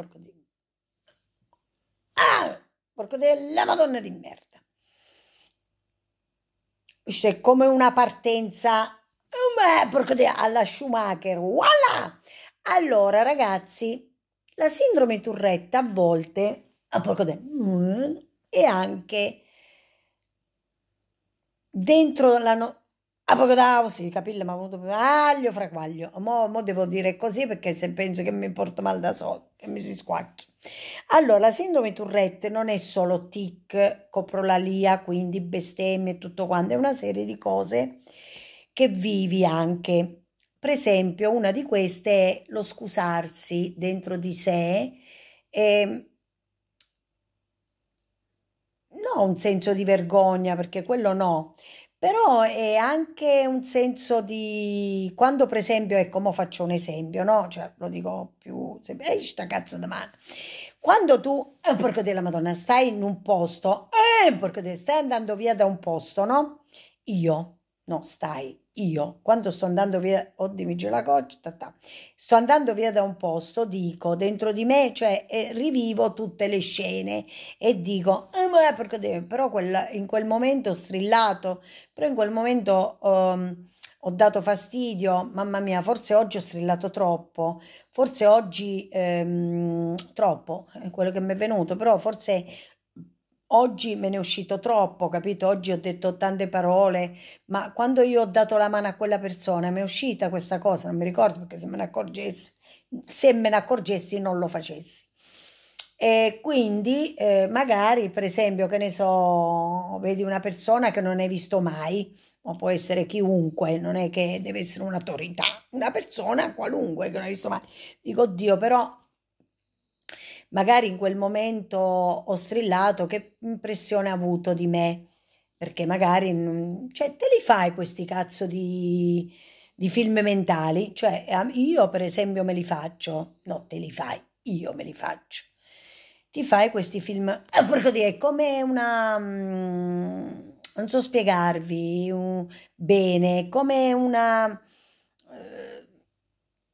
porco di... Ah, porco della madonna di merda. Cioè, come una partenza... Beh, porco di... Alla Schumacher, voilà! Allora, ragazzi, la sindrome turretta a volte... A porco di... E mm, anche dentro la... No a poco da sì, capille mi ha venuto aglio fraguaglio. Mo, mo devo dire così perché se penso che mi porto mal da solo, e mi si squacchi. Allora, la sindrome Tourette non è solo tic, coprolalia, quindi bestemmie e tutto quanto, è una serie di cose che vivi anche. Per esempio, una di queste è lo scusarsi dentro di sé. E ehm, no un senso di vergogna, perché quello no, però è anche un senso di quando per esempio, ecco, mo faccio un esempio, no? Cioè, lo dico più, sempre, ehi, sta cazzo da mano. Quando tu, eh, porco della Madonna, stai in un posto, eh, porco della, stai andando via da un posto, no? Io, no, stai, io, quando sto andando via, oh, la cotta, ta, sto andando via da un posto, dico dentro di me, cioè eh, rivivo tutte le scene e dico, eh, ma devo? però quella, in quel momento ho strillato, però in quel momento um, ho dato fastidio, mamma mia, forse oggi ho strillato troppo, forse oggi ehm, troppo, è quello che mi è venuto, però forse oggi me ne è uscito troppo, capito? Oggi ho detto tante parole, ma quando io ho dato la mano a quella persona mi è uscita questa cosa, non mi ricordo perché se me ne accorgessi, se me ne accorgessi non lo facessi. E quindi eh, magari, per esempio, che ne so, vedi una persona che non hai visto mai, ma può essere chiunque, non è che deve essere un'autorità, una persona qualunque che non hai visto mai. Dico, Dio, però magari in quel momento ho strillato, che impressione ha avuto di me? Perché magari, non... cioè, te li fai questi cazzo di, di film mentali? Cioè, io per esempio me li faccio, no, te li fai, io me li faccio. Ti fai questi film, eh, è come una... Mm, non so spiegarvi bene, come una... Eh,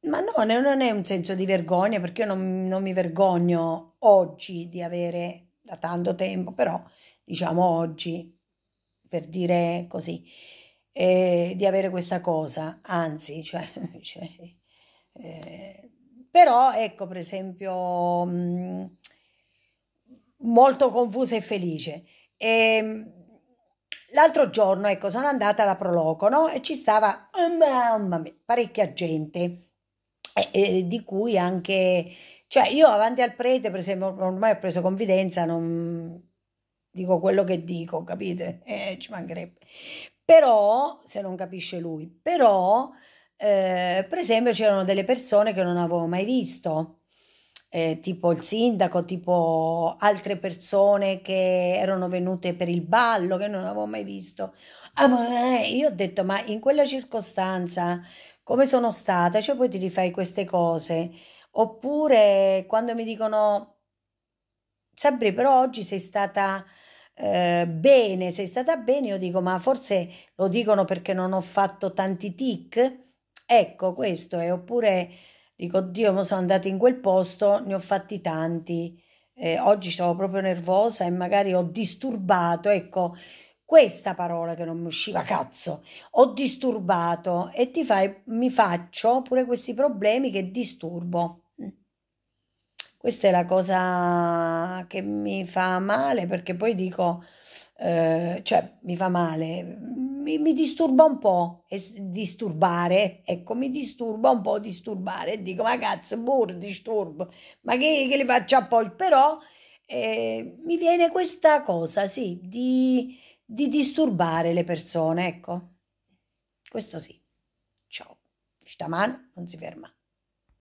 ma no, non è un senso di vergogna, perché io non, non mi vergogno oggi di avere da tanto tempo, però diciamo oggi, per dire così, eh, di avere questa cosa, anzi, cioè, cioè, eh, però ecco per esempio mh, mm, molto confusa e felice. E, ehm, l'altro giorno, ecco, sono andata alla Proloco, no? E ci stava, mamma mia, parecchia gente e, e di cui anche, cioè io avanti al prete, per esempio, ormai ho preso confidenza, non dico quello che dico, capite? Eh, ci mancherebbe. Però, se non capisce lui, però, eh, per esempio, c'erano delle persone che non avevo mai visto. Eh, tipo il sindaco, tipo altre persone che erano venute per il ballo che non avevo mai visto. Ah, ma eh, io ho detto, ma in quella circostanza come sono stata, cioè poi ti rifai queste cose. Oppure quando mi dicono, Sabri, però oggi sei stata eh, bene, sei stata bene, io dico, ma forse lo dicono perché non ho fatto tanti tic? Ecco, questo è. Oppure dico, Dio, ma sono andata in quel posto, ne ho fatti tanti. Eh, oggi sono proprio nervosa e magari ho disturbato, ecco, questa parola che non mi usciva cazzo, ho disturbato e ti fai, mi faccio pure questi problemi che disturbo. Questa è la cosa che mi fa male perché poi dico, eh, cioè mi fa male, mi, mi disturba un po' disturbare, ecco, mi disturba un po' disturbare e dico, ma cazzo, pur disturbo, ma che, che li a poi? Però eh, mi viene questa cosa, sì, di di disturbare le persone, ecco. Questo sì. Ciao. Stamane non si ferma.